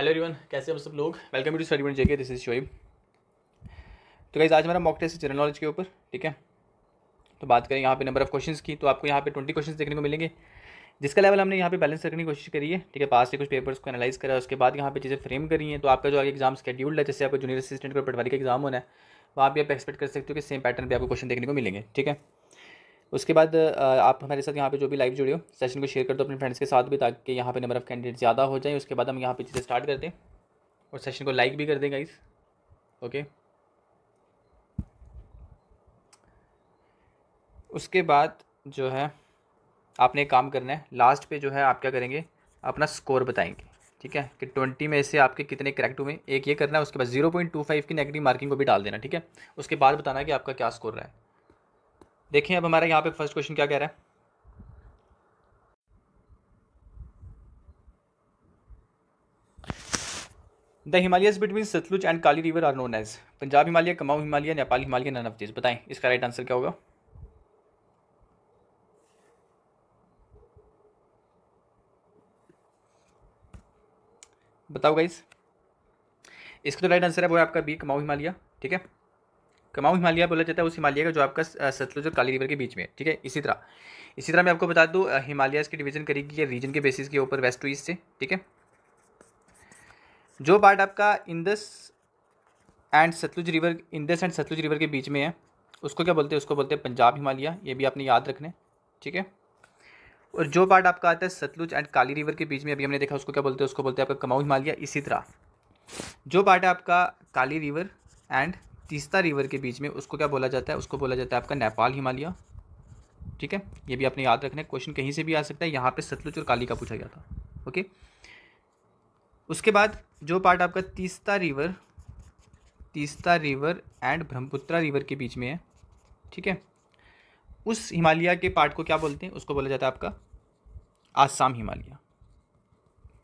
Hello everyone कैसे हम सब लोग welcome to study JK this is Shoaib तो गाइज आज हमारा मॉक टेस्ट जनरल नॉलेज के ऊपर ठीक है तो बात करें यहाँ पे नंबर ऑफ क्वेश्चंस की तो आपको यहाँ पे ट्वेंटी क्वेश्चंस देखने को मिलेंगे जिसका लेवल हमने यहाँ पे बैलेंस रखने की कोशिश करी है ठीक है पास से कुछ पेपर्स को एनालाइज करा उसके बाद यहाँ पे चीज़ें फ्रेम करी हैं तो आपका जो आगे एग्जाम स्कड्यूल है जैसे आपको जूनियर असिस्टेंट को पटवारी का एग्जाम होना है वहाँ भी आप एक्सपेक्ट कर सकते हो कि सेम पैटर्न पर आपको क्वेश्चन देखने को मिलेंगे ठीक है उसके बाद आप हमारे साथ यहाँ पे जो भी लाइव जुड़े हो सेशन को शेयर कर दो अपने फ्रेंड्स के साथ भी ताकि यहाँ पे नंबर ऑफ़ कैंडिडेट ज़्यादा हो जाए उसके बाद हम यहाँ पे चीज़ें स्टार्ट कर दें और सेशन को लाइक भी कर दें गाइस ओके उसके बाद जो है आपने एक काम करना है लास्ट पे जो है आप क्या करेंगे अपना स्कोर बताएंगे ठीक है कि ट्वेंटी में से आपके कितने करेक्ट हुए एक ये करना है उसके बाद जीरो पॉइंट टू फाइव की नेगेटिव मार्किंग को भी डाल देना ठीक है उसके बाद बताना कि आपका क्या स्कोर रहा है देखें अब हमारा यहाँ पे फर्स्ट क्वेश्चन क्या कह रहा है the Himalayas between Sutlej and Kali river are known as Punjab Himalaya Kumaon Himalaya Nepal Himalaya these बताएं इसका राइट आंसर क्या होगा बताओ गाइस इसका तो राइट आंसर है वो आपका बी कमाऊ हिमालय ठीक है कमाऊ हिमालय बोला जाता है उस हिमालय का जो आपका सतलुज और काली रिवर के बीच में ठीक है इसी तरह इसी तरह मैं आपको बता दूँ हिमालयाज की डिवीजन करेगी या रीजन के बेसिस के ऊपर वेस्ट टू ईस्ट से ठीक है जो पार्ट आपका Indus and Sutlej river Indus and Sutlej river के बीच में है उसको क्या बोलते हैं उसको बोलते हैं पंजाब हिमालय ये भी आपने याद रखना है ठीक है और जो पार्ट आपका आता है सतलुज एंड काली रिवर के बीच में अभी हमने देखा उसको क्या बोलते हैं उसको बोलते हैं आपका कमाऊ हिमालय इसी तरह जो पार्ट है आपका Kali river and Teesta river के बीच में उसको क्या बोला जाता है उसको बोला जाता है आपका नेपाल हिमालय ठीक है ये भी आपने याद रखना है क्वेश्चन कहीं से भी आ सकता है यहाँ पे सतलुज और काली का पूछा गया था ओके उसके बाद जो पार्ट आपका Teesta river Teesta river and Brahmaputra river के बीच में है ठीक है उस हिमालय के पार्ट को क्या बोलते हैं उसको बोला जाता है आपका आसाम हिमालय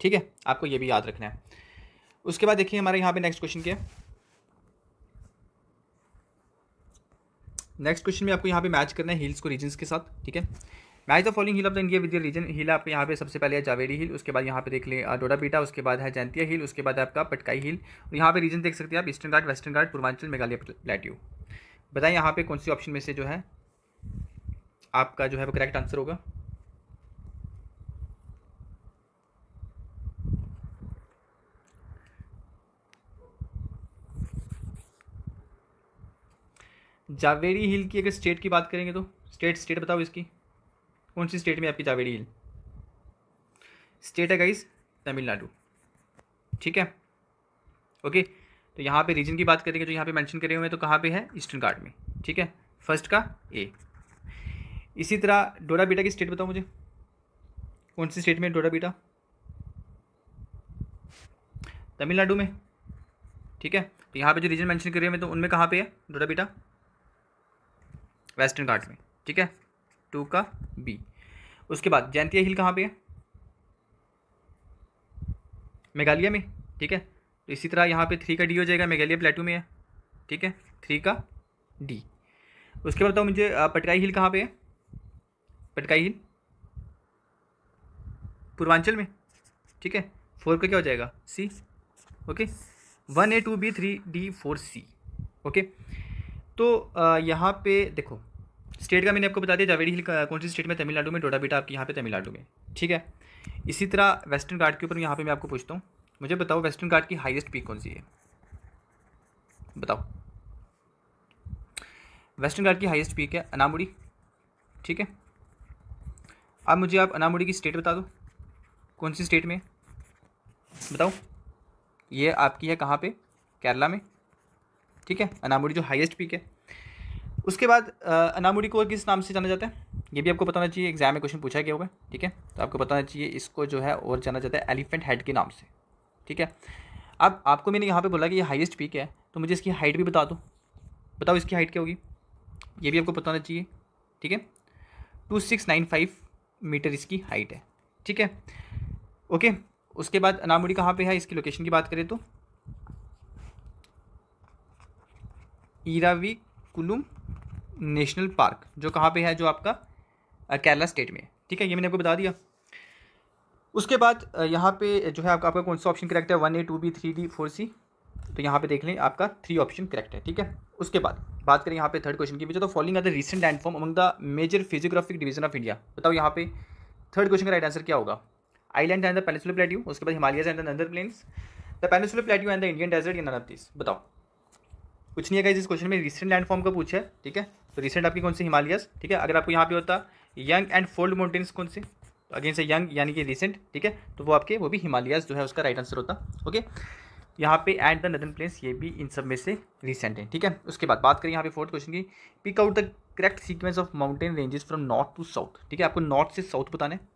ठीक है आपको ये भी याद रखना है उसके बाद देखिए हमारे यहाँ पे नेक्स्ट क्वेश्चन क्या है नेक्स्ट क्वेश्चन में आपको यहाँ पे मैच करना है हिल्स को रीजन के साथ ठीक है match the following hill of the India with region hill आप यहाँ पे सबसे पहले है जावेरी हिल उसके बाद यहाँ पे देख लें डोडा बीटा उसके बाद है जैंतिया हिल उसके बाद आपका पटकाई हिल और यहाँ पे रीजन देख सकते हैं आप eastern Ghat western Ghat Purvanchal Meghalaya plateau बताएं यहाँ पे कौन सी ऑप्शन में से जो है आपका जो है वो करेक्ट आंसर होगा जावेरी हिल की अगर स्टेट की बात करेंगे तो स्टेट स्टेट बताओ इसकी कौन सी स्टेट में आपकी जावेरी हिल स्टेट है गाइस तमिलनाडु ठीक है ओके तो यहाँ पे रीजन की बात करेंगे जो यहाँ पे मेंशन करे हुए हैं तो कहाँ पे है ईस्टर्न घाट में ठीक है फर्स्ट का ए इसी तरह डोडा बीटा की स्टेट बताओ मुझे कौन सी स्टेट में डोडा बीटा तमिलनाडु में ठीक है तो यहाँ पे जो रीजन मेंशन करे हुए हैं तो उनमें कहाँ पे है डोडा बीटा वेस्टर्न घाट में ठीक है टू का बी उसके बाद जयंतिया हिल कहाँ पे है मेघालय में ठीक है तो इसी तरह यहाँ पे थ्री का डी हो जाएगा मेघालय प्लेटू में है ठीक है थ्री का डी उसके बाद बताओ मुझे पटकाई हिल कहाँ पे है पटकाई हिल पूर्वांचल में ठीक है फोर का क्या हो जाएगा C okay one A two B three D four C okay तो यहाँ पे देखो स्टेट का मैंने आपको बता दिया जावेरी हिल कौन सी स्टेट में तमिलनाडु में डोडा बीटा आपके यहाँ पे तमिलनाडु में ठीक है इसी तरह वेस्टर्न घाट के ऊपर यहाँ पे मैं आपको पूछता हूँ मुझे बताओ वेस्टर्न घाट की हाईएस्ट पीक कौन सी है बताओ वेस्टर्न घाट की हाईएस्ट पीक है अनामुड़ी ठीक है अब मुझे आप अनामुड़ी की स्टेट बता दो कौन सी स्टेट में बताओ ये आपकी है कहाँ पर केरला में ठीक है अनामुडी जो हाईएस्ट पीक है उसके बाद अनामुडी को किस नाम से जाना जाता है ये भी आपको बताना चाहिए एग्जाम में क्वेश्चन पूछा गया होगा ठीक है तो आपको बताना चाहिए इसको जो है और जाना जाता है एलिफेंट हेड के नाम से ठीक है अब आपको मैंने यहाँ पे बोला कि ये हाईएस्ट पीक है तो मुझे इसकी हाइट भी बता दो बताओ इसकी हाइट क्या होगी ये भी आपको बताना चाहिए ठीक है two six nine five metre इसकी हाइट है ठीक है ओके उसके बाद अनामुड़ी कहाँ पे है इसकी लोकेशन की बात करें तो ईरावी कुलुम नेशनल पार्क जो कहाँ पे है जो आपका केरला स्टेट में ठीक है ये मैंने आपको बता दिया उसके बाद यहाँ पे जो है आपका आपका कौन सा ऑप्शन करेक्ट है one A two B three D four C तो यहाँ पे देख लें आपका थ्री ऑप्शन करेक्ट है ठीक है उसके बाद बात करें यहाँ पे थर्ड क्वेश्चन की भी तो following are the recent land form among the major physiographic division of India बताओ यहाँ पे थर्ड क्वेश्चन का राइट आंसर क्या होगा island and the peninsular plateau उसके बाद Himalaya and the northern plains the peninsular plateau and the Indian desert north east बताओ कुछ नहीं है गाइज इस क्वेश्चन में रिसेंट लैंडफॉर्म का पूछा है ठीक है तो रिसेंट आपकी कौन सी हिमालयस ठीक है अगर आपको यहाँ पे होता यंग एंड फोल्ड माउंटेन्स कौन सी तो अगेन से यंग यानी कि रिसेंट ठीक है तो वो आपके वो भी हिमालयस जो है उसका राइट आंसर होता ओके यहाँ पे एंड द नदन प्लेन्स ये भी इन सब में से रिसेंट है ठीक है उसके बाद बात करें यहाँ पे फोर्थ क्वेश्चन की pick out the correct sequence of mountain ranges from north to south ठीक है आपको नॉर्थ से साउथ बताना है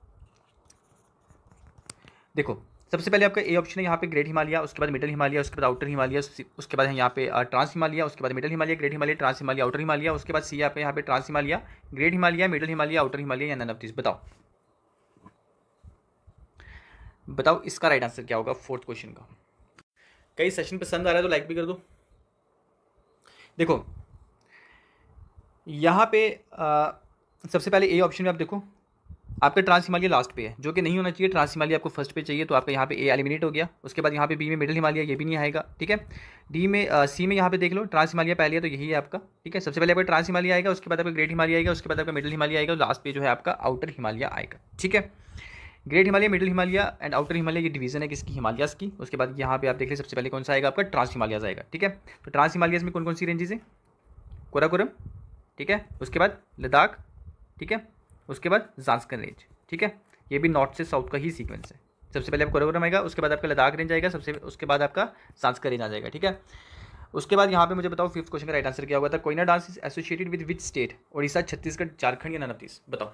देखो सबसे पहले आपका ए ऑप्शन है यहाँ पे ग्रेट हिमालय उसके बाद मिडिल हिमालय उसके बाद आउटर हिमालय उसके बाद है यहाँ पे ट्रांस हिमालय उसके बाद middle Himalaya great Himalaya trans Himalaya outer Himalaya उसके बाद सी आप यहाँ पे trans Himalaya great Himalaya middle Himalaya outer Himalaya या नन ऑफ दिस बताओ बताओ इसका राइट आंसर क्या होगा फोर्थ क्वेश्चन का कई सेशन पसंद आ रहा है तो लाइक भी कर दो देखो यहाँ पे आ, सबसे पहले ए ऑप्शन में आप देखो आपका ट्रांस हिमालय लास्ट पे है जो कि नहीं होना चाहिए ट्रांस हिमालय आपको फर्स्ट पे चाहिए तो आपका यहाँ पे ए एलिमिनेट हो गया उसके बाद यहाँ पे बी में मिडिल हिमालय ये भी नहीं आएगा ठीक है डी में आ, सी में यहाँ पे देख लो ट्रांस हिमालय पहले है तो यही है आपका ठीक है सबसे पहले आपका ट्रांस हिमालय आएगा उसके बाद आपका ग्रेट हिमालय आएगा उसके बाद आपका मिडिल हिमालय आएगा लास्ट पे जो है आपका आउटर हिमालय आएगा ठीक है great Himalaya middle Himalaya and outer Himalaya ये डिवीजन है किसकी हिमालयस की उसके बाद यहाँ पे आप देख लीजिए सबसे पहले कौन सा आएगा आपका ट्रांस हिमालय आएगा ठीक है तो ट्रांस हिमालयाज में कौन कौन सी रेंजेज है कोराकोरम ठीक है उसके बाद लद्दाख ठीक है उसके बाद जांसकन रेंज ठीक है ये भी नॉर्थ से साउथ का ही सीक्वेंस है सबसे पहले आप कोरोग्राम आएगा उसके बाद आपका लद्दाख रेंज आएगा सबसे उसके बाद आपका सांसकर रेंज आ जाएगा ठीक है उसके बाद यहाँ पे मुझे बताओ फिफ्थ क्वेश्चन का राइट आंसर क्या होगा था Koyna dam is associated with which state Odisha Chhattisgarh Jharkhand या नतीस बताओ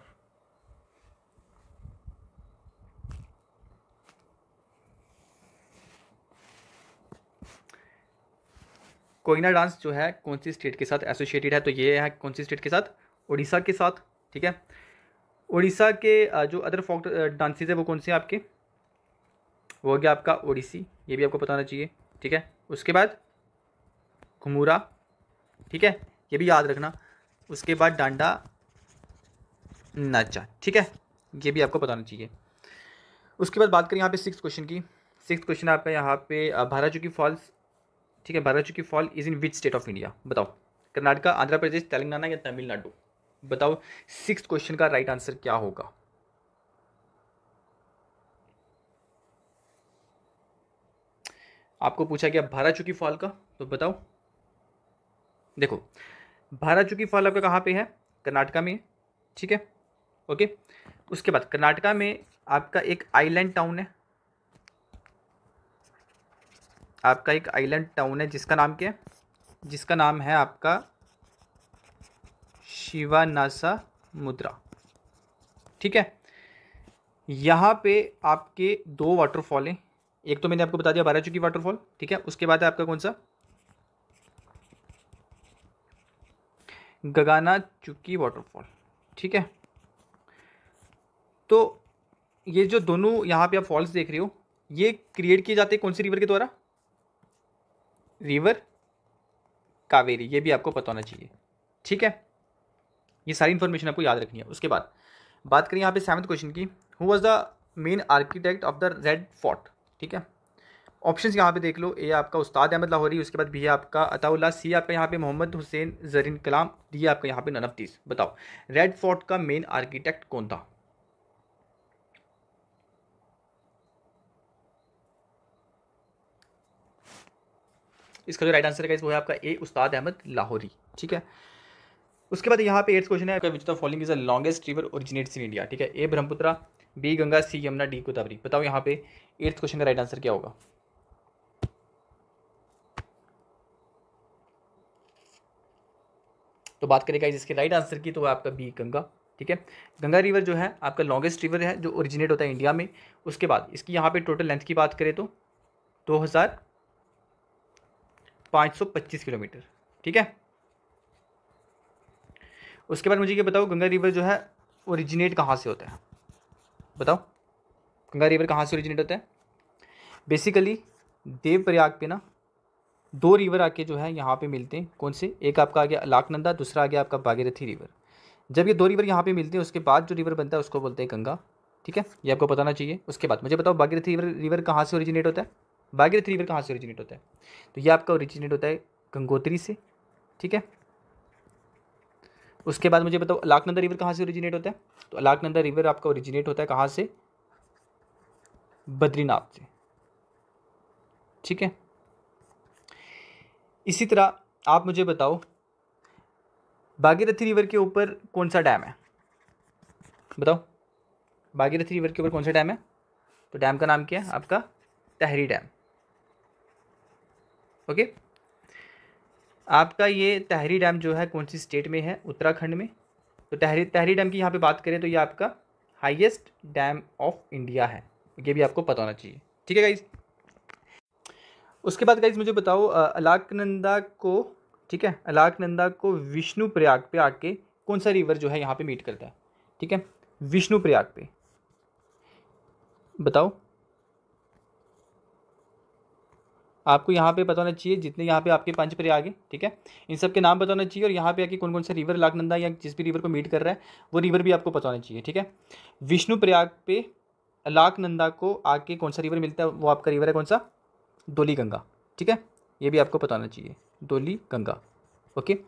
कोयना डांस जो है कौन सी स्टेट के साथ एसोसिएटेड है तो ये है कौन सी स्टेट के साथ ओडिशा के साथ ठीक है उड़ीसा के जो अदर फोक डांसेज है वो कौन से हैं आपके वो हो गया आपका ओडिसी ये भी आपको पता चाहिए ठीक है उसके बाद घुमूरा ठीक है ये भी याद रखना उसके बाद डांडा नाचा ठीक है ये भी आपको बताना चाहिए उसके बाद बात करें यहाँ पे सिक्स क्वेश्चन की सिक्स क्वेश्चन आपका यहाँ पे भारत चुकी फॉल्स ठीक है Bharachukki fall is in which state of India बताओ कर्नाटका आंध्र प्रदेश तेलंगाना या तमिलनाडु बताओ सिक्स क्वेश्चन का राइट आंसर क्या होगा आपको पूछा गया भारा चुकी फॉल का तो बताओ देखो भारा चुकी फॉल आपका कहाँ पे है कर्नाटका में ठीक है ओके उसके बाद कर्नाटका में आपका एक आइलैंड टाउन है आपका एक आइलैंड टाउन है जिसका नाम क्या है जिसका नाम है आपका नासा मुद्रा ठीक है यहाँ पे आपके दो वाटरफॉल हैं एक तो मैंने आपको बता दिया बारह चुकी वाटरफॉल ठीक है उसके बाद है आपका कौन सा गगाना चुकी वाटरफॉल ठीक है तो ये जो दोनों यहाँ पे आप फॉल्स देख रहे हो ये क्रिएट किए जाते हैं कौन सी रिवर के द्वारा रिवर कावेरी ये भी आपको पता होना चाहिए ठीक है ये सारी इन्फॉर्मेशन आपको याद रखनी है उसके बाद बात करें यहाँ पे सेवन्थ क्वेश्चन की who was the main architect of the red fort ठीक है ऑप्शन यहाँ पे देख लो ए आपका उस्ताद अहमद लाहौरी उसके बाद बी है आपका अताउल्ला सी आपका यहाँ पे मोहम्मद हुसैन जरीन कलाम डी है आपका यहाँ पे ननफतीस बताओ रेड फोर्ट का मेन आर्किटेक्ट कौन था इसका जो राइट आंसर है वो है आपका ए उस्ताद अहमद लाहौरी ठीक है उसके बाद यहाँ पे एट्थ क्वेश्चन है which the falling is the longest river originates in India ठीक है A Brahmaputra B Ganga C Yamuna D Godavari बताओ यहाँ पे एट्थ क्वेश्चन का राइट आंसर क्या होगा तो बात करेगा इसके राइट आंसर की तो आपका बी गंगा ठीक है गंगा रिवर जो है आपका लॉन्गेस्ट रिवर है जो ओरिजिनेट होता है इंडिया में उसके बाद इसकी यहाँ पे टोटल लेंथ की बात करें तो दो हज़ार पाँच सौ पच्चीस किलोमीटर ठीक है उसके बाद मुझे ये बताओ गंगा रिवर जो है ओरिजिनेट कहाँ से होता है बताओ गंगा रिवर कहाँ से ओरिजिनेट होता है बेसिकली देव प्रयाग पे ना दो रिवर आके जो है यहाँ पे मिलते हैं कौन से एक आपका आ गया अलाकनंदा दूसरा आ गया आपका भागीरथी रिवर जब ये दो रिवर यहाँ पे मिलते हैं उसके बाद जो रिवर बनता है उसको बोलते हैं गंगा ठीक है ये आपको बताना चाहिए उसके बाद मुझे बताओ भागीरथी रिवर रिवर कहाँ से ओरिजिनेट होता है भागीरथी रिवर कहाँ से ओरिजिनेट होता है तो ये आपका ओरिजिनेट होता है गंगोत्री से ठीक है उसके बाद मुझे बताओ अलाकनंदा रिवर कहाँ से ओरिजिनेट होता है तो अलाकनंदा रिवर आपका ओरिजिनेट होता है कहाँ से बद्रीनाथ से ठीक है इसी तरह आप मुझे बताओ भागीरथी रिवर के ऊपर कौन सा डैम है बताओ भागीरथी रिवर के ऊपर कौन सा डैम है तो डैम का नाम क्या है आपका तहरी डैम ओके आपका ये तहरी डैम जो है कौन सी स्टेट में है उत्तराखंड में तो तहरी तहरी डैम की यहाँ पे बात करें तो ये आपका हाईएस्ट डैम ऑफ इंडिया है ये भी आपको पता होना चाहिए ठीक है गाइज उसके बाद गाइज मुझे बताओ अलाकनंदा को ठीक है अलाकनंदा को विष्णु प्रयाग पर आके कौन सा रिवर जो है यहाँ पे मीट करता है ठीक है विष्णु प्रयाग पे बताओ आपको यहाँ पे बताना चाहिए जितने यहाँ पे आपके पंच पर आगे ठीक है इन सब के नाम बताना चाहिए और यहाँ पे आके कौन कौन से रिवर नागनंदा या जिस भी रिवर को मीट कर रहा है वो रिवर भी आपको बताना चाहिए ठीक है विष्णु प्रयाग पे नागनंदा को आके कौन सा रिवर मिलता है वो आपका रिवर है कौन सा दोली गंगा ठीक है ये भी आपको बताना चाहिए दोली गंगा ओके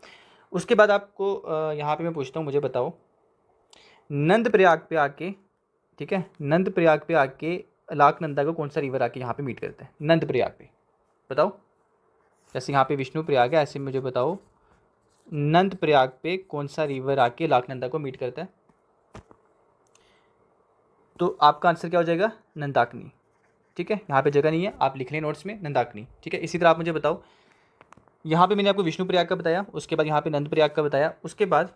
उसके बाद आपको यहाँ पर मैं पूछता हूँ मुझे बताओ नंद प्रयाग पे आके ठीक है नंद प्रयाग पे आके लाख को कौन सा रिवर आके यहाँ पे मीट करते हैं नंद प्रयाग पे बताओ जैसे यहाँ पे विष्णु प्रयाग है ऐसे मुझे बताओ नंद प्रयाग पे कौन सा रिवर आके लाखनंदा को मीट करता है तो आपका आंसर क्या हो जाएगा नंदाकनी ठीक है यहाँ पे जगह नहीं है आप लिख लें नोट्स में नंदाकनी ठीक है इसी तरह आप मुझे बताओ यहाँ पे मैंने आपको विष्णु प्रयाग का बताया उसके बाद यहाँ पे नंद प्रयाग का बताया उसके बाद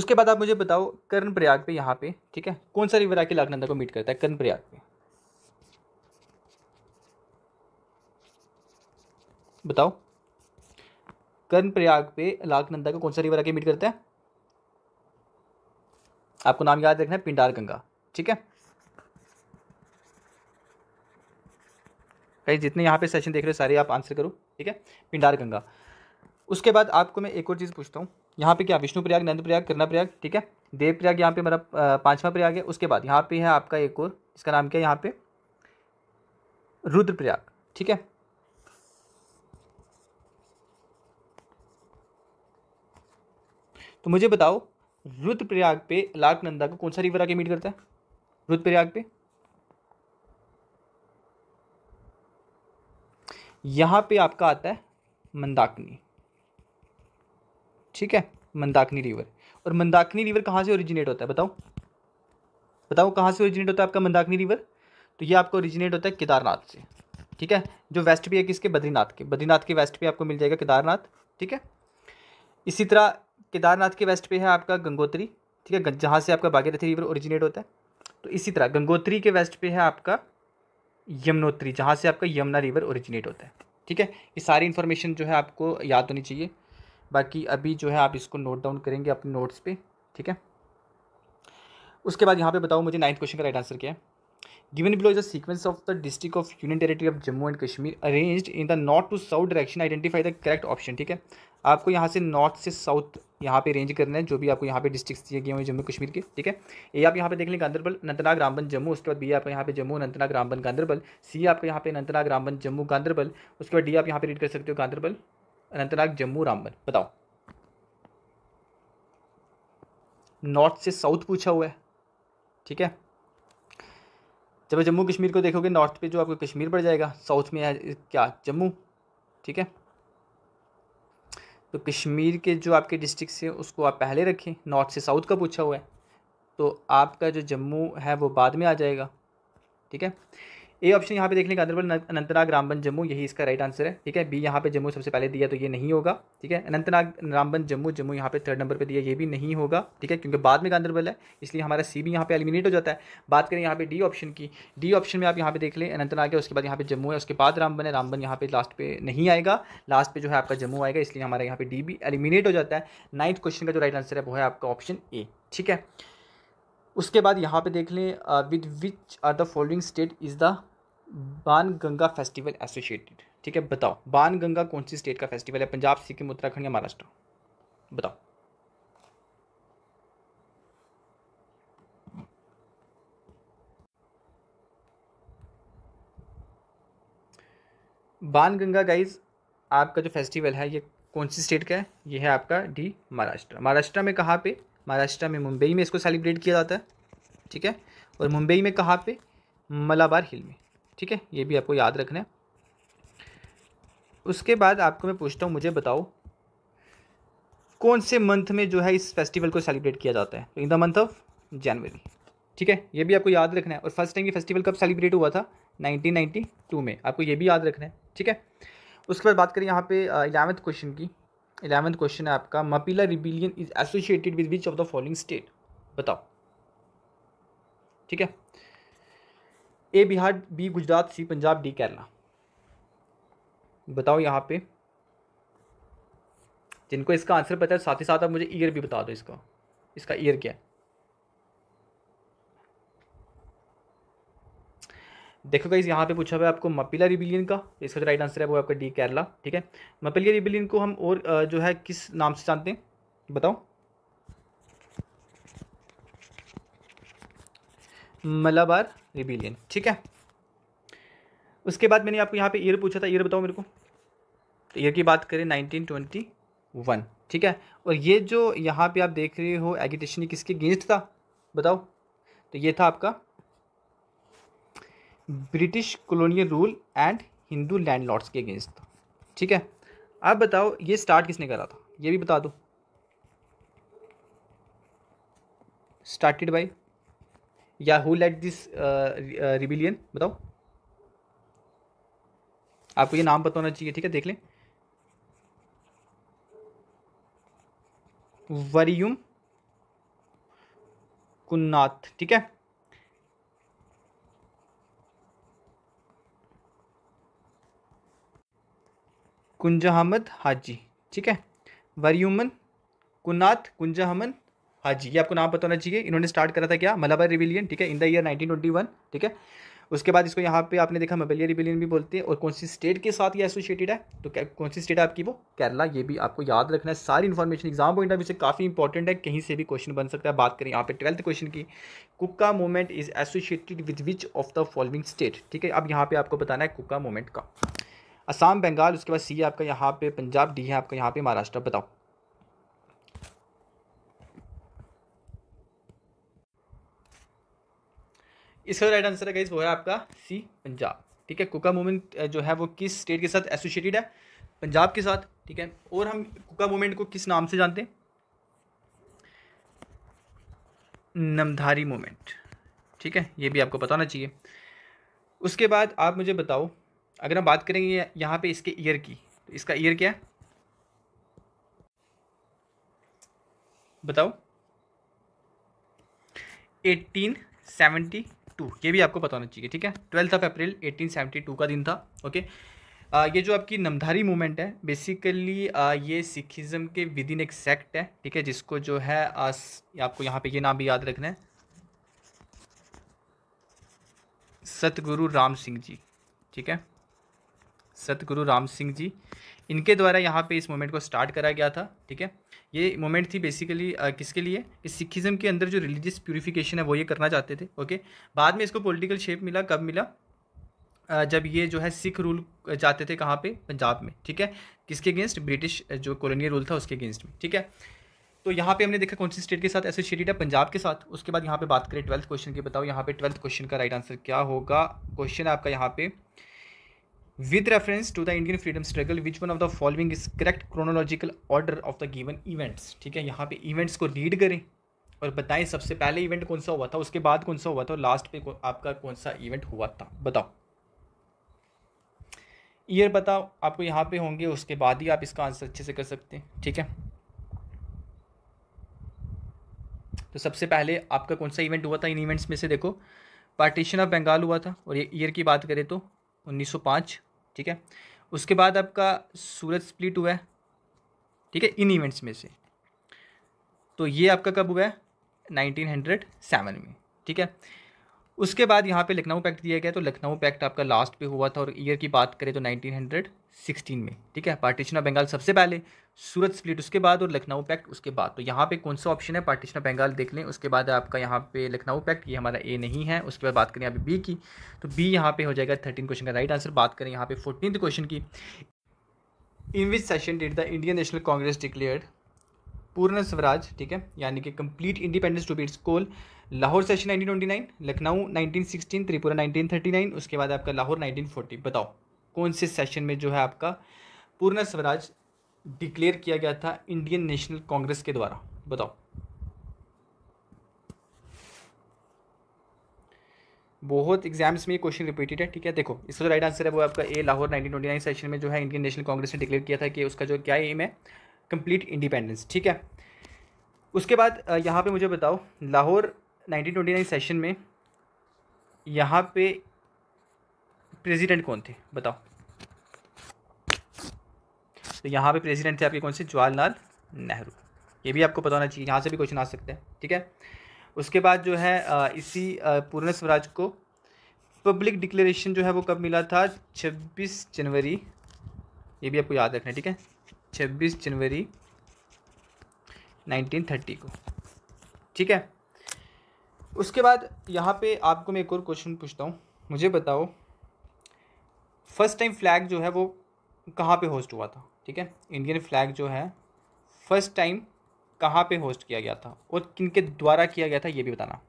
उसके बाद आप मुझे बताओ कर्ण प्रयाग पे यहाँ पे ठीक है कौन सा रिवर आके लाखनंदा को मीट करता है कर्ण प्रयाग पे बताओ कर्ण प्रयाग पे नंदा का कौन सा रिवर आके मीट करता है आपको नाम याद रखना है पिंडार गंगा ठीक है कहीं जितने यहाँ पे सेशन देख रहे हो सारे आप आंसर करो ठीक है पिंडार गंगा उसके बाद आपको मैं एक और चीज़ पूछता हूँ यहाँ पे क्या विष्णु प्रयाग नंद प्रयाग करना प्रयाग ठीक है देव प्रयाग यहाँ पे मेरा पांचवा प्रयाग है उसके बाद यहाँ पे है आपका एक और इसका नाम क्या है यहाँ पे रुद्र प्रयाग ठीक है तो मुझे बताओ रुद्रप्रयाग पे लाकनंदा को कौन सा रिवर आके मीट करता है रुद्रप्रयाग पे यहां पे आपका आता है मंदाकिनी ठीक है मंदाकिनी रिवर और मंदाकिनी रिवर कहां से ओरिजिनेट होता है बताओ बताओ कहां से ओरिजिनेट होता है आपका मंदाकिनी रिवर तो ये आपको ओरिजिनेट होता है केदारनाथ से ठीक है जो वेस्ट पे है किसके बद्रीनाथ के बद्रीनाथ के वेस्ट पे आपको मिल जाएगा केदारनाथ ठीक है इसी तरह केदारनाथ के वेस्ट पे है आपका गंगोत्री ठीक है जहाँ से आपका भागीरथी रिवर ओरिजिनेट होता है तो इसी तरह गंगोत्री के वेस्ट पे है आपका यमुनोत्री जहाँ से आपका यमुना रिवर ओरिजिनेट होता है ठीक है ये सारी इन्फॉर्मेशन जो है आपको याद होनी चाहिए बाकी अभी जो है आप इसको नोट डाउन करेंगे अपने नोट्स पे ठीक है उसके बाद यहाँ पे बताओ मुझे नाइन्थ क्वेश्चन का राइट आंसर क्या है Given below is a sequence of the district of Union Territory of Jammu and Kashmir arranged in the north to south direction. Identify the correct option. ठीक है आपको यहाँ से नॉर्थ से south यहाँ पे रेंज करना है जो भी आपको यहाँ पे डिस्ट्रिक्स दिए गए हैं जम्मू कश्मीर के ठीक है ए आप यहाँ पे देख लें गांधरबल अनंतनाग रामबन जम्मू उसके बाद बी आपका यहाँ पे जम्मू अनंतनाग रामबन गांधरबल सी आपका यहाँ पे अनंतनाग रामबन जम्मू गांधरबल उसके बाद डी आप यहाँ पे रीड कर सकते हो गांधरबल अनंतनाग जम्मू रामबन बताओ नॉर्थ से साउथ पूछा हुआ है ठीक है जब जम्मू कश्मीर को देखोगे नॉर्थ पे जो आपको कश्मीर पड़ जाएगा साउथ में है क्या जम्मू ठीक है तो कश्मीर के जो आपके डिस्ट्रिक्ट से उसको आप पहले रखें नॉर्थ से साउथ का पूछा हुआ है तो आपका जो जम्मू है वो बाद में आ जाएगा ठीक है ए ऑप्शन यहाँ पे देखने का अदरबल अनंतनाग रामबन जम्मू यही इसका राइट आंसर है ठीक है बी यहाँ पे जम्मू सबसे पहले दिया तो ये नहीं होगा ठीक है अनंतनाग रामबन जम्मू जम्मू यहाँ पे थर्ड नंबर पे दिया ये भी नहीं होगा ठीक है क्योंकि बाद में गांधरबल है इसलिए हमारा सी भी यहाँ पे एलिमिनेट हो जाता है बात करें यहाँ पे डी ऑप्शन की डी ऑप्शन में आप यहाँ पे देख लें अनंतनाग है उसके बाद यहाँ पे जम्मू है उसके बाद रामबन है रामबन यहाँ पे लास्ट पे नहीं आएगा लास्ट पे जो है आपका जम्मू आएगा इसलिए हमारा यहाँ पे डी भी एलिमिनेट हो जाता है नाइन्थ क्वेश्चन का जो राइट आंसर है वो है आपका ऑप्शन ए ठीक है उसके बाद यहाँ पे देख लें with which are the following state is the Baan Ganga festival associated ठीक है बताओ बान गंगा कौन सी स्टेट का फेस्टिवल है पंजाब सिक्किम उत्तराखंड या महाराष्ट्र बताओ बान गंगा गाइज आपका जो फेस्टिवल है ये कौन सी स्टेट का है ये है आपका डी महाराष्ट्र महाराष्ट्र में कहाँ पे महाराष्ट्र में मुंबई में इसको सेलिब्रेट किया जाता है ठीक है और मुंबई में कहाँ पे मलाबार हिल में ठीक है ये भी आपको याद रखना है उसके बाद आपको मैं पूछता हूँ मुझे बताओ कौन से मंथ में जो है इस फेस्टिवल को सेलिब्रेट किया जाता है in the month of January ठीक है ये भी आपको याद रखना है और फर्स्ट टाइम ये फेस्टिवल कब सेलिब्रेट हुआ था 1992 में आपको ये भी याद रखना है ठीक है उसके बाद बात करें यहाँ पे इलेवंथ क्वेश्चन की इलेवंथ क्वेश्चन है आपका Mappila rebellion is associated with which of the following state बताओ ठीक है A Bihar B Gujarat C Punjab D Kerala बताओ यहाँ पे जिनको इसका आंसर पता है साथ ही साथ आप मुझे ईयर भी बता दो इसका इसका ईयर क्या है देखो गाइज यहाँ पे पूछा हुआ है आपको मपिला रिबिलियन का इसका जो राइट आंसर है वो आपका डी केरला ठीक है मपिला रिबिलियन को हम और जो है किस नाम से जानते हैं बताओ मलाबार रिबिलियन ठीक है उसके बाद मैंने आपको यहाँ पे ईयर पूछा था ईयर बताओ मेरे को तो ईयर की बात करें नाइनटीन ट्वेंटी वन ठीक है और ये जो यहाँ पे आप देख रहे हो एगिटेशन किसके अगेंस्ट था बताओ तो ये था आपका British colonial rule and Hindu landlords के अगेंस्ट था ठीक है अब बताओ ये स्टार्ट किसने करा था ये भी बता दो स्टार्टेड बाई या हु लेट दिस रिबिलियन बताओ आपको ये नाम बताना चाहिए ठीक है देख लें वरियुम कुन्नाथ ठीक है अहमद हाजी ठीक है वरियुमन कुन्नाथ कुंजाहमन हाँ जी ये आपको नाम बताना चाहिए इन्होंने स्टार्ट करा था क्या मलाबार रिविलियन ठीक है इन द ईयर नाइनटीन ठीक है उसके बाद इसको यहाँ पे आपने देखा मबलिया रिविलियन भी बोलते हैं और कौन सी स्टेट के साथ ये एसोसिएटेड है तो कौन सी स्टेट है आपकी वो केरला ये भी आपको याद रखना है सारी information exam point of view से काफ़ी इंपॉर्टेंट है कहीं से भी क्वेश्चन बन सकता है बात करें यहाँ पे ट्वेल्थ क्वेश्चन की Kuka movement is associated with which of the following state ठीक है अब यहाँ पर आपको बताना है कुका मूवमेंट का असम बंगाल उसके बाद सी आपका यहाँ पे पंजाब डी है आपका यहाँ पे महाराष्ट्र बताओ इसका राइट आंसर है गाइज वो है आपका सी पंजाब ठीक है कुका मूवमेंट जो है वो किस स्टेट के साथ एसोसिएटेड है पंजाब के साथ ठीक है और हम कुका मूवमेंट को किस नाम से जानते हैं नमधारी मूवमेंट ठीक है ये भी आपको बताना चाहिए उसके बाद आप मुझे बताओ अगर हम बात करेंगे यहाँ पे इसके ईयर की तो इसका ईयर क्या है बताओ एट्टीन सेवेंटी टू ये भी आपको पता होना चाहिए ठीक है ट्वेल्थ ऑफ अप्रैल 1872 का दिन था ओके आ, ये जो आपकी नमधारी मूवमेंट है बेसिकली आ, ये सिखिज़म के विद इन एक सेक्ट है ठीक है जिसको जो है आस, आपको यहाँ पे ये नाम भी याद रखना है सतगुरु राम सिंह जी ठीक है सतगुरु राम सिंह जी इनके द्वारा यहाँ पे इस मूवमेंट को स्टार्ट करा गया था ठीक है ये मोमेंट थी बेसिकली आ, किसके लिए कि सिखिज़म के अंदर जो रिलीजियस प्योरीफिकेशन है वो ये करना चाहते थे ओके बाद में इसको पॉलिटिकल शेप मिला कब मिला जब ये जो है सिख रूल जाते थे कहाँ पे पंजाब में ठीक है किसके अगेंस्ट ब्रिटिश जो कॉलोनियल रूल था उसके अगेंस्ट में ठीक है तो यहाँ पे हमने देखा कौन सी स्टेट के साथ एसोसिएटेड है पंजाब के साथ उसके बाद यहाँ पे बात करें ट्वेल्थ क्वेश्चन की बताओ यहाँ पे ट्वेल्थ क्वेश्चन का राइट आंसर क्या होगा क्वेश्चन आपका यहाँ पे with reference to the Indian freedom struggle which one of the following is correct chronological order of the given events ठीक है यहाँ पे इवेंट्स को रीड करें और बताएं सबसे पहले इवेंट कौन सा हुआ था उसके बाद कौन सा हुआ था और लास्ट पे आपका कौन सा इवेंट हुआ था बताओ ईयर बताओ आपको यहाँ पे होंगे उसके बाद ही आप इसका आंसर अच्छे से कर सकते हैं ठीक है तो सबसे पहले आपका कौन सा इवेंट हुआ था इन इवेंट्स में से देखो पार्टीशन ऑफ बंगाल हुआ था और ये ईयर की बात करें तो 1905 ठीक है उसके बाद आपका सूरज स्प्लिट हुआ है ठीक है इन इवेंट्स में से तो ये आपका कब हुआ है 1907 में ठीक है उसके बाद यहाँ पे लखनऊ पैक्ट दिया गया तो लखनऊ पैक्ट आपका लास्ट पे हुआ था और ईयर की बात करें तो 1916 में ठीक है पार्टीशन ऑफ बंगाल सबसे पहले सूरत स्प्लिट उसके बाद और लखनऊ पैक्ट उसके बाद तो यहाँ पे कौन सा ऑप्शन है पार्टीशन ऑफ बंगाल देख लें उसके बाद आपका यहाँ पे लखनऊ पैक्ट ये हमारा ए नहीं है उसके बाद बात करें यहाँ पे बी की तो बी यहाँ पे हो जाएगा थर्टीन क्वेश्चन का राइट आंसर बात करें यहाँ पे फोर्टीन क्वेश्चन की in which session did the Indian National Congress declared Purna Swaraj ठीक है यानी कि कंप्लीट इंडिपेंडेंस टू बीट्स कोल लाहौर सेशन 1929 लखनऊ 1916 त्रिपुरा 1939 उसके बाद आपका लाहौर 1940 बताओ कौन से सेशन में जो है आपका पूर्ण स्वराज डिक्लेयर किया गया था इंडियन नेशनल कांग्रेस के द्वारा बताओ बहुत एग्जाम्स में क्वेश्चन रिपीटेड है ठीक है देखो इसका जो राइट आंसर है वो आपका ए लाहौर 1929 सेशन में जो है इंडियन नेशनल कांग्रेस ने डिक्लेयर किया था कि उसका जो क्या एम है कंप्लीट इंडिपेंडेंस ठीक है उसके बाद यहाँ पे मुझे बताओ लाहौर 1929 सेशन में यहाँ पे प्रेसिडेंट कौन थे बताओ तो यहाँ पे प्रेसिडेंट थे आपके कौन से जवाहरलाल नेहरू ये भी आपको पता होना चाहिए यहाँ से भी क्वेश्चन आ सकते हैं ठीक है उसके बाद जो है इसी पूर्ण स्वराज को पब्लिक डिक्लेरेशन जो है वो कब मिला था छब्बीस जनवरी ये भी आपको याद रखना है ठीक है छब्बीस जनवरी थर्टी को ठीक है उसके बाद यहाँ पे आपको मैं एक और क्वेश्चन पूछता हूँ मुझे बताओ फर्स्ट टाइम फ्लैग जो है वो कहाँ पे होस्ट हुआ था ठीक है इंडियन फ्लैग जो है फर्स्ट टाइम कहाँ पे होस्ट किया गया था और किन के द्वारा किया गया था ये भी बताना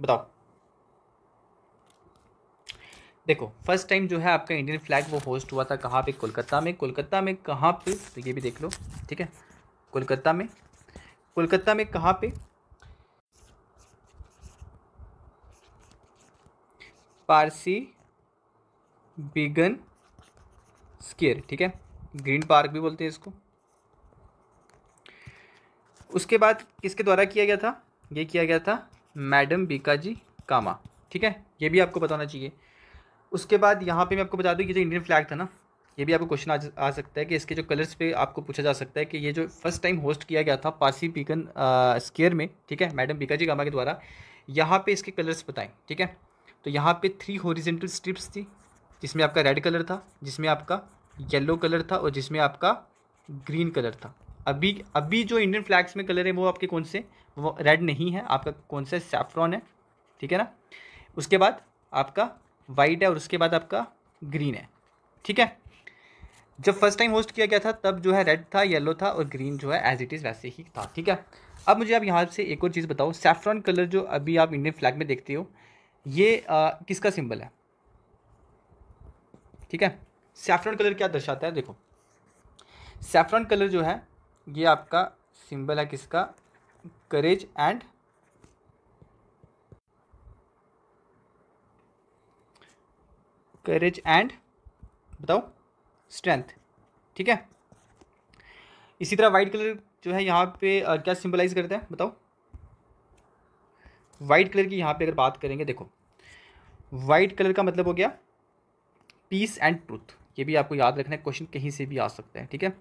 बताओ देखो फर्स्ट टाइम जो है आपका इंडियन फ्लैग वो होस्ट हुआ था कहाँ पे कोलकाता में कोलकाता में कहाँ पे तो ये भी देख लो ठीक है कोलकाता में कोलकाता में कहाँ पे पारसी बिगन स्केयर ठीक है ग्रीन पार्क भी बोलते हैं इसको उसके बाद किसके द्वारा किया गया था ये किया गया था मैडम बीकाजी कामा ठीक है ये भी आपको बताना चाहिए उसके बाद यहाँ पे मैं आपको बता दूँ ये जो इंडियन फ्लैग था ना ये भी आपको क्वेश्चन आ, आ सकता है कि इसके जो कलर्स पे आपको पूछा जा सकता है कि ये जो फर्स्ट टाइम होस्ट किया गया था पासी बीकन स्केयर में ठीक है मैडम बीकाजी कामा के द्वारा यहाँ पर इसके कलर्स बताएँ ठीक है तो यहाँ पर थ्री होरिजेंटल स्ट्रिप्स थी जिसमें आपका रेड कलर था जिसमें आपका येलो कलर था और जिसमें आपका ग्रीन कलर था अभी अभी जो इंडियन फ्लैग्स में कलर है वो आपके कौन से वो रेड नहीं है आपका कौन सा सेफ्रॉन है ठीक है ना उसके बाद आपका वाइट है और उसके बाद आपका ग्रीन है ठीक है जब फर्स्ट टाइम होस्ट किया गया था तब जो है रेड था येलो था और ग्रीन जो है एज इट इज़ वैसे ही था ठीक है अब मुझे आप यहाँ से एक और चीज़ बताओ सेफ्रॉन कलर जो अभी आप इंडियन फ्लैग में देखते हो ये आ, किसका सिंबल है ठीक है सेफ्रॉन कलर क्या दर्शाता है देखो सेफ्रॉन कलर जो है ये आपका सिंबल है किसका करेज एंड करेज एंड बताओ स्ट्रेंथ ठीक है इसी तरह वाइट कलर जो है यहाँ पे क्या सिंबलाइज करता है बताओ वाइट कलर की यहाँ पे अगर बात करेंगे देखो वाइट कलर का मतलब हो गया पीस एंड ट्रूथ ये भी आपको याद रखना है क्वेश्चन कहीं से भी आ सकता है ठीक है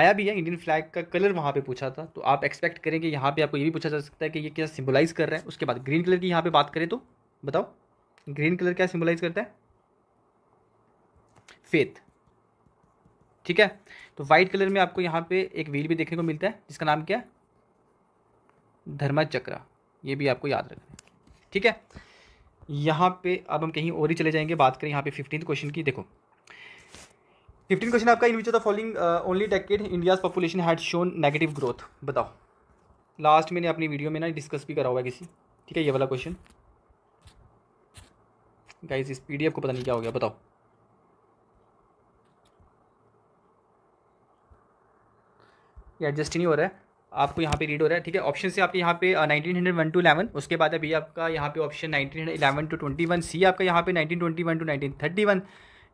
आया भी है इंडियन फ्लैग का कलर वहाँ पे पूछा था तो आप एक्सपेक्ट करेंगे यहाँ पे आपको ये भी पूछा जा सकता है कि ये क्या सिंबलाइज़ कर रहा है उसके बाद ग्रीन कलर की यहाँ पे बात करें तो बताओ ग्रीन कलर क्या सिंबलाइज़ करता है फेथ ठीक है तो वाइट कलर में आपको यहाँ पे एक व्हील भी देखने को मिलता है जिसका नाम क्या है धर्मा चक्र ये भी आपको याद रखना है ठीक है यहाँ पे अब हम कहीं और ही चले जाएंगे बात करें यहाँ पे फिफ्टीन क्वेश्चन की देखो फिफ्टीन क्वेश्चन आपका in which of the following only decade India's population had shown negative growth बताओ लास्ट मैंने अपनी वीडियो में ना डिस्कस भी करा हुआ है किसी ठीक है ये वाला क्वेश्चन गाइस इस पीडीएफ को पता नहीं क्या हो गया बताओ ये एडजस्ट नहीं हो रहा है आपको यहाँ पे रीड हो रहा है ठीक है ऑप्शन से आपके यहाँ पे nineteen hundred one to eleven उसके बाद अभी आपका यहाँ पे option nineteen hundred eleven to twenty one C आपका यहाँ पे nineteen twenty one to nineteen thirty one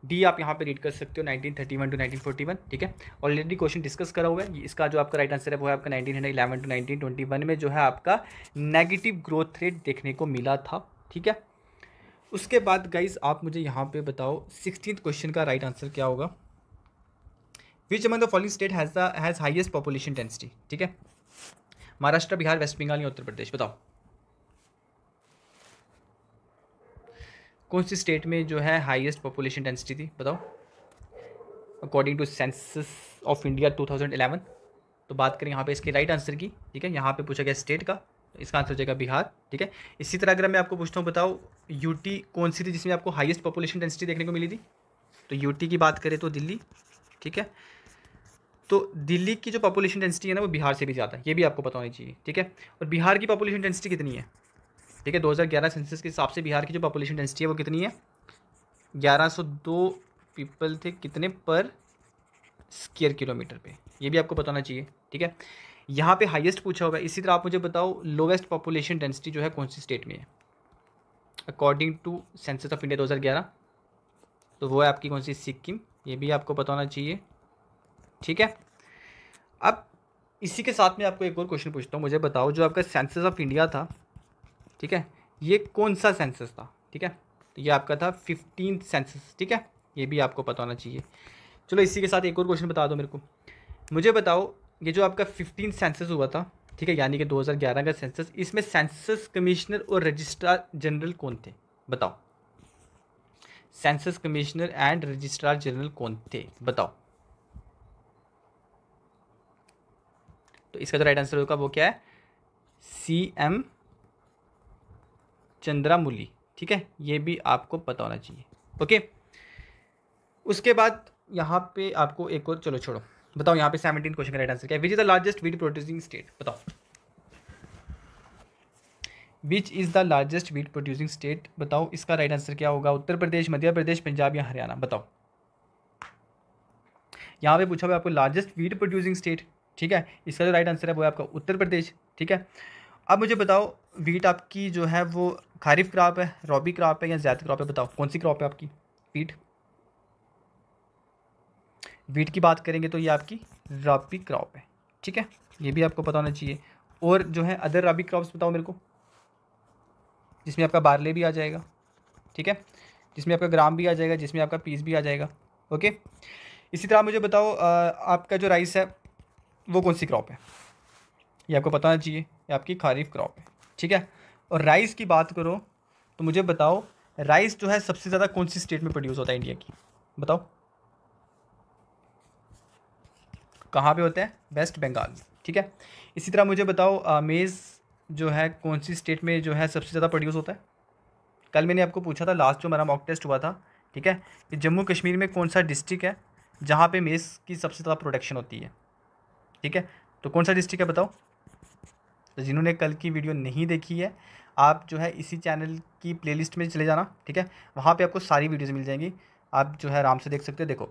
D आप यहाँ पे रीड कर सकते हो 1931 टू 1941 ठीक है ऑलरेडी क्वेश्चन डिस्कस करा हुआ है इसका जो आपका राइट आंसर है वो है आपका 1911 टू 1921 में जो है आपका नेगेटिव ग्रोथ रेट देखने को मिला था ठीक है उसके बाद गाइज आप मुझे यहाँ पे बताओ सिक्सटीन क्वेश्चन का राइट आंसर क्या होगा which among the following state has has highest population density ठीक है महाराष्ट्र बिहार वेस्ट बंगाल या उत्तर प्रदेश बताओ कौन सी स्टेट में जो है हाईएस्ट पॉपुलेशन डेंसिटी थी बताओ according to census of India 2011 तो बात करें यहाँ पे इसके राइट आंसर की ठीक है यहाँ पे पूछा गया स्टेट का इसका आंसर हो जाएगा बिहार ठीक है इसी तरह अगर मैं आपको पूछता हूँ बताओ यूटी कौन सी थी जिसमें आपको हाइस्ट पॉपुलेशन डेंसिटी देखने को मिली थी तो यूटी की बात करें तो दिल्ली ठीक है तो दिल्ली की जो पॉपुलेशन डेंसिटी है ना वो बिहार से भी ज़्यादा ये भी आपको पता होना चाहिए ठीक है और बिहार की पॉपुलेशन डेंसिटी कितनी है ठीक है 2011 सेंसिस के हिसाब से बिहार की जो पॉपुलेशन डेंसिटी है वो कितनी है 1102 पीपल थे कितने पर स्क्वेयर किलोमीटर पे ये भी आपको बताना चाहिए ठीक है यहाँ पे हाईएस्ट पूछा होगा इसी तरह आप मुझे बताओ लोवेस्ट पॉपुलेशन डेंसिटी जो है कौन सी स्टेट में है according to census of India ग्यारह तो वो है आपकी कौन सी सिक्किम ये भी आपको बताना चाहिए ठीक है अब इसी के साथ में आपको एक और क्वेश्चन पूछता हूँ मुझे बताओ जो आपका सेंसस ऑफ इंडिया था ठीक है ये कौन सा सेंसस था ठीक है तो ये आपका था फिफ्टीन सेंसस ठीक है ये भी आपको पता होना चाहिए चलो इसी के साथ एक और क्वेश्चन बता दो मेरे को मुझे बताओ ये जो आपका फिफ्टीन सेंसस हुआ था ठीक है यानी कि 2011 का सेंसस इसमें सेंसस कमिश्नर और रजिस्ट्रार जनरल कौन थे बताओ census commissioner and registrar general कौन थे बताओ तो इसका जो राइट आंसर होगा वो क्या है सी एम चंद्रामुली ठीक है ये भी आपको पता होना चाहिए ओके उसके बाद यहाँ पे आपको एक और चलो छोड़ो बताओ यहाँ पे सेवनटीन क्वेश्चन का राइट आंसर क्या है which is the largest wheat producing state बताओ which is the largest wheat producing state बताओ इसका राइट आंसर क्या होगा उत्तर प्रदेश मध्य प्रदेश पंजाब या हरियाणा बताओ यहाँ पे पूछा हुआ आपको लार्जेस्ट वीट प्रोड्यूसिंग स्टेट ठीक है इसका जो राइट आंसर है वो है आपका उत्तर प्रदेश ठीक है अब मुझे बताओ वीट आपकी जो है वो खारिफ क्रॉप है रॉबी क्रॉप है या ज़्यादा क्रॉप है बताओ कौन सी क्रॉप है आपकी वीट वीट की बात करेंगे तो ये आपकी रॉबी क्रॉप है ठीक है ये भी आपको पता होना चाहिए और जो है अदर रॉबी क्रॉप्स बताओ मेरे को जिसमें आपका बारले भी आ जाएगा ठीक है जिसमें आपका ग्राम भी आ जाएगा जिसमें आपका पीस भी आ जाएगा ओके इसी तरह मुझे बताओ आपका जो राइस है वो कौन सी क्रॉप है ये आपको पता होना चाहिए ये आपकी खारीफ क्रॉप है ठीक है और राइस की बात करो तो मुझे बताओ राइस जो है सबसे ज़्यादा कौन सी स्टेट में प्रोड्यूस होता है इंडिया की बताओ कहाँ पे होता है वेस्ट बंगाल ठीक है इसी तरह मुझे बताओ मेज़ uh, जो है कौन सी स्टेट में जो है सबसे ज़्यादा प्रोड्यूस होता है कल मैंने आपको पूछा था लास्ट जो मेरा मॉक टेस्ट हुआ था ठीक है कि जम्मू कश्मीर में कौन सा डिस्ट्रिक्ट है जहाँ पे मेज़ की सबसे ज़्यादा प्रोडक्शन होती है ठीक है तो कौन सा डिस्ट्रिक्ट है बताओ तो जिन्होंने कल की वीडियो नहीं देखी है आप जो है इसी चैनल की प्लेलिस्ट में चले जाना ठीक है वहाँ पे आपको सारी वीडियोस मिल जाएंगी आप जो है आराम से देख सकते हो देखो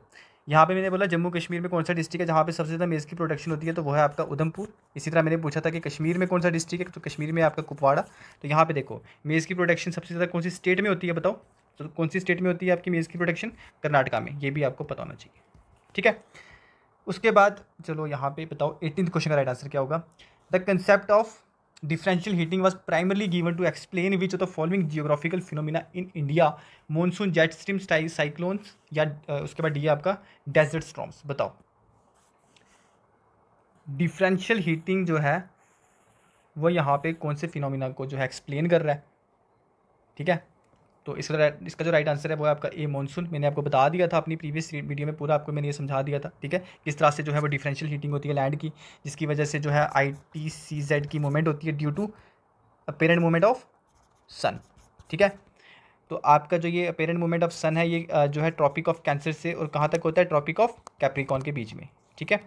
यहाँ पे मैंने बोला जम्मू कश्मीर में कौन सा डिस्ट्रिक्ट है जहाँ पे सबसे ज़्यादा मेज़ की प्रोडक्शन होती है तो वो है आपका उधमपुर इसी तरह मैंने पूछा था कि कश्मीर में कौन सा डिस्ट्रिक्ट है तो कश्मीर में आपका कुपवाड़ा तो यहाँ पे देखो मेज़ की प्रोडक्शन सबसे ज़्यादा कौन सी स्टेट में होती है बताओ तो कौन सी स्टेट में होती है आपकी मेज़ की प्रोडक्शन कर्नाटका में ये भी आपको पता होना चाहिए ठीक है उसके बाद चलो यहाँ पर बताओ एटीन क्वेश्चन का राइट आंसर क्या होगा the concept of differential heating was primarily given to explain which of the following geographical phenomena in India monsoon jet stream style cyclones या उसके बाद डी आपका डेजर्ट स्ट्रॉम्स बताओ डिफरेंशियल हीटिंग जो है वो यहाँ पे कौन से फिनोमिना को जो है एक्सप्लेन कर रहा है ठीक है तो इसका इसका जो राइट आंसर है वो है आपका ए मानसून मैंने आपको बता दिया था अपनी प्रीवियस वीडियो में पूरा आपको मैंने ये समझा दिया था ठीक है किस तरह से जो है वो डिफरेंशियल हीटिंग होती है लैंड की जिसकी वजह से जो है आई टी सी जेड की मूवमेंट होती है due to apparent movement of sun ठीक है तो आपका जो ये अपेरेंट मूवमेंट ऑफ सन है ये जो है ट्रॉपिक ऑफ कैंसर से और कहाँ तक होता है ट्रॉपिक ऑफ कैप्रिकॉन के बीच में ठीक है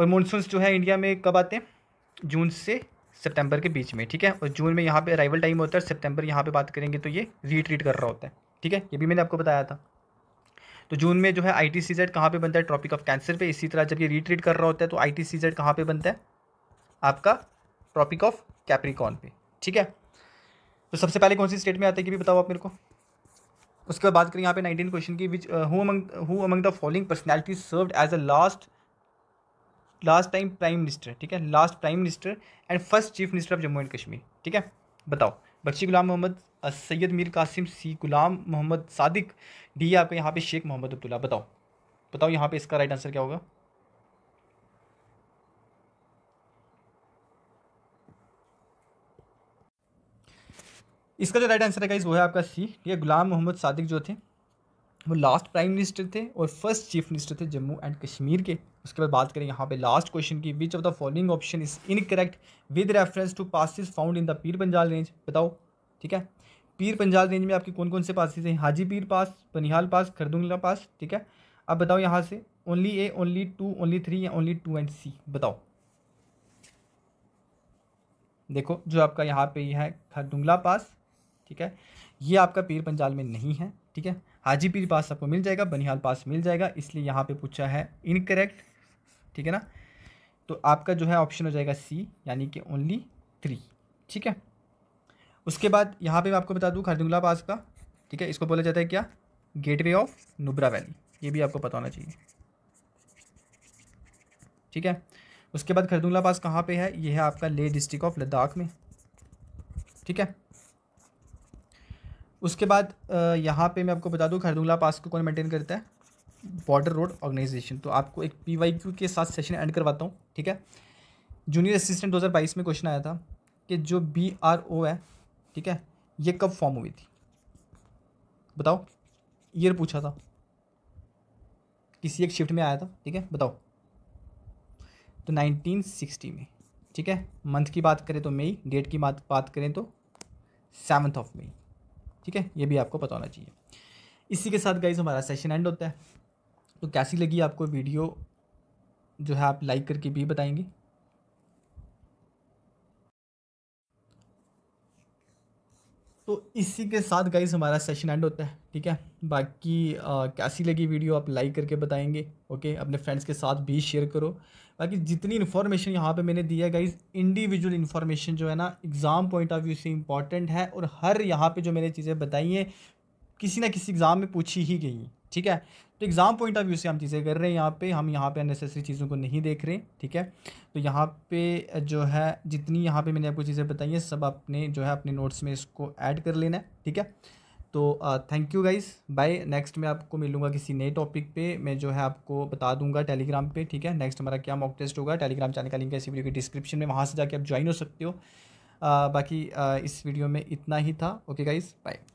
और मानसून जो है इंडिया में कब आते हैं जून से सितंबर के बीच में ठीक है और जून में यहाँ पे अराइवल टाइम होता है सितंबर यहाँ पे बात करेंगे तो ये रीट्रीट कर रहा होता है ठीक है ये भी मैंने आपको बताया था तो जून में जो है आई टी सी जेड कहाँ पर बनता है ट्रॉपिक ऑफ कैंसर पे इसी तरह जब ये रीट्रीट कर रहा होता है तो आई टी सी जेड कहाँ पर बनता है आपका ट्रॉपिक ऑफ कैप्रिकॉन पे ठीक है तो सबसे पहले कौन सी स्टेट में आते है कि भी बताओ आप मेरे को उसके बाद बात करें यहाँ पे नाइनटीन क्वेश्चन की which who among who among the following personality served as a last last time prime minister ठीक है last prime minister and first chief minister of Jammu and Kashmir ठीक है बताओ बख्शी गुलाम मोहम्मद सैयद मीर कासिम सी गुलाम मोहम्मद सादिक डी है आपका यहाँ पे शेख मोहम्मद अब्दुल्ला बताओ बताओ यहाँ पे इसका राइट आंसर क्या होगा इसका जो राइट आंसर है इस वो है आपका सी ठीक है गुलाम मोहम्मद सादिक जो थे वो लास्ट प्राइम मिनिस्टर थे और फर्स्ट चीफ मिनिस्टर थे जम्मू एंड कश्मीर के उसके बाद बात करें यहाँ पे लास्ट क्वेश्चन की which of the following option is incorrect with reference to passes found in the Pir Panjal range बताओ ठीक है पीर पंजाल रेंज में आपके कौन कौन से पासिस हैं हाजी पीर पास बनिहाल पास खरदुंगला पास ठीक है अब बताओ यहाँ से only A only two only three या ओनली टू एंड सी बताओ देखो जो आपका यहाँ पे है खरदुंगला पास ठीक है ये आपका पीर पंजाल में नहीं है ठीक है हाजीपीर पास आपको मिल जाएगा बनिहाल पास मिल जाएगा इसलिए यहाँ पे पूछा है इनकरेक्ट ठीक है ना तो आपका जो है ऑप्शन हो जाएगा सी यानी कि ओनली थ्री ठीक है उसके बाद यहाँ पे मैं आपको बता दूँ खरदुंगला पास का ठीक है इसको बोला जाता है क्या गेटवे ऑफ नुब्रा वैली ये भी आपको पता होना चाहिए ठीक है उसके बाद खरदुंगला पास कहाँ पे है ये है आपका ले डिस्ट्रिक्ट ऑफ लद्दाख में ठीक है उसके बाद यहाँ पे मैं आपको बता दूँ खरदुंगला पास को कौन मेंटेन करता है बॉर्डर रोड ऑर्गेनाइजेशन तो आपको एक पी वाई क्यू के साथ सेशन एंड करवाता हूँ ठीक है जूनियर असिस्टेंट 2022 में क्वेश्चन आया था कि जो बी आर ओ है ठीक है ये कब फॉर्म हुई थी बताओ ईयर पूछा था किसी एक शिफ्ट में आया था ठीक है बताओ तो 1960 में ठीक है मंथ की बात करें तो मई डेट की बात बात करें तो सेवन्थ ऑफ मई ठीक है ये भी आपको पता होना चाहिए इसी के साथ गाइज हमारा सेशन एंड होता है तो कैसी लगी आपको वीडियो जो है आप लाइक करके भी बताएंगे तो इसी के साथ गाइज हमारा सेशन एंड होता है ठीक है बाकी आ, कैसी लगी वीडियो आप लाइक करके बताएंगे ओके अपने फ्रेंड्स के साथ भी शेयर करो बाकी जितनी इन्फॉर्मेशन यहाँ पे मैंने दी है गाइज इंडिविजुअल इन्फॉर्मेशन जो है ना एग्ज़ाम पॉइंट ऑफ व्यू से इंपॉर्टेंट है और हर यहाँ पे जो मैंने चीज़ें बताई हैं किसी ना किसी एग्ज़ाम में पूछी ही गई ठीक है तो एग्ज़ाम पॉइंट ऑफ व्यू से हम चीज़ें कर रहे हैं यहाँ पे हम यहाँ पे अननेसेसरी चीज़ों को नहीं देख रहे ठीक है तो यहाँ पे जो है जितनी यहाँ पे मैंने आपको चीज़ें बताई हैं सब अपने जो है अपने नोट्स में इसको ऐड कर लेना है ठीक है तो thank you guys bye next मैं आपको मिलूंगा किसी नए टॉपिक पे मैं जो है आपको बता दूंगा टेलीग्राम पे ठीक है नेक्स्ट हमारा क्या मॉक टेस्ट होगा टेलीग्राम चैनल का लिंक है इस वीडियो के डिस्क्रिप्शन में वहाँ से जाके आप ज्वाइन हो सकते हो आ, बाकी आ, इस वीडियो में इतना ही था ओके गाइज़ बाय